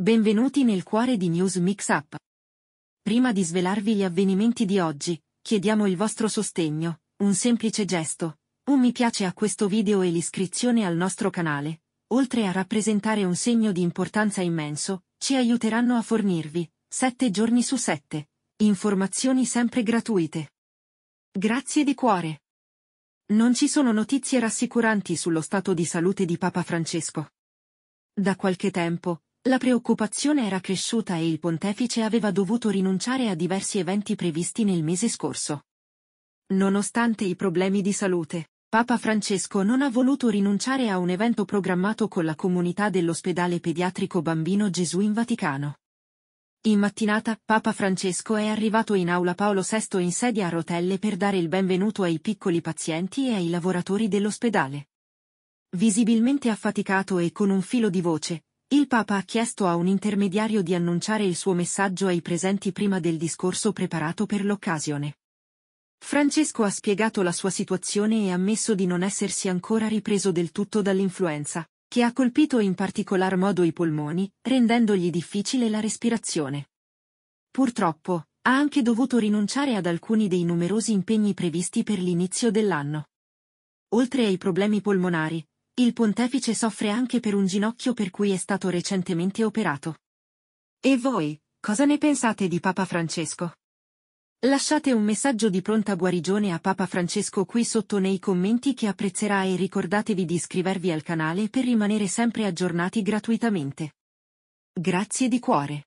Benvenuti nel cuore di News Mix Up. Prima di svelarvi gli avvenimenti di oggi, chiediamo il vostro sostegno, un semplice gesto, un mi piace a questo video e l'iscrizione al nostro canale, oltre a rappresentare un segno di importanza immenso, ci aiuteranno a fornirvi, 7 giorni su 7, informazioni sempre gratuite. Grazie di cuore. Non ci sono notizie rassicuranti sullo stato di salute di Papa Francesco. Da qualche tempo, la preoccupazione era cresciuta e il pontefice aveva dovuto rinunciare a diversi eventi previsti nel mese scorso. Nonostante i problemi di salute, Papa Francesco non ha voluto rinunciare a un evento programmato con la comunità dell'ospedale pediatrico Bambino Gesù in Vaticano. In mattinata, Papa Francesco è arrivato in aula Paolo VI in sedia a rotelle per dare il benvenuto ai piccoli pazienti e ai lavoratori dell'ospedale. Visibilmente affaticato e con un filo di voce, il Papa ha chiesto a un intermediario di annunciare il suo messaggio ai presenti prima del discorso preparato per l'occasione. Francesco ha spiegato la sua situazione e ha ammesso di non essersi ancora ripreso del tutto dall'influenza, che ha colpito in particolar modo i polmoni, rendendogli difficile la respirazione. Purtroppo, ha anche dovuto rinunciare ad alcuni dei numerosi impegni previsti per l'inizio dell'anno. Oltre ai problemi polmonari, il pontefice soffre anche per un ginocchio per cui è stato recentemente operato. E voi, cosa ne pensate di Papa Francesco? Lasciate un messaggio di pronta guarigione a Papa Francesco qui sotto nei commenti che apprezzerà e ricordatevi di iscrivervi al canale per rimanere sempre aggiornati gratuitamente. Grazie di cuore.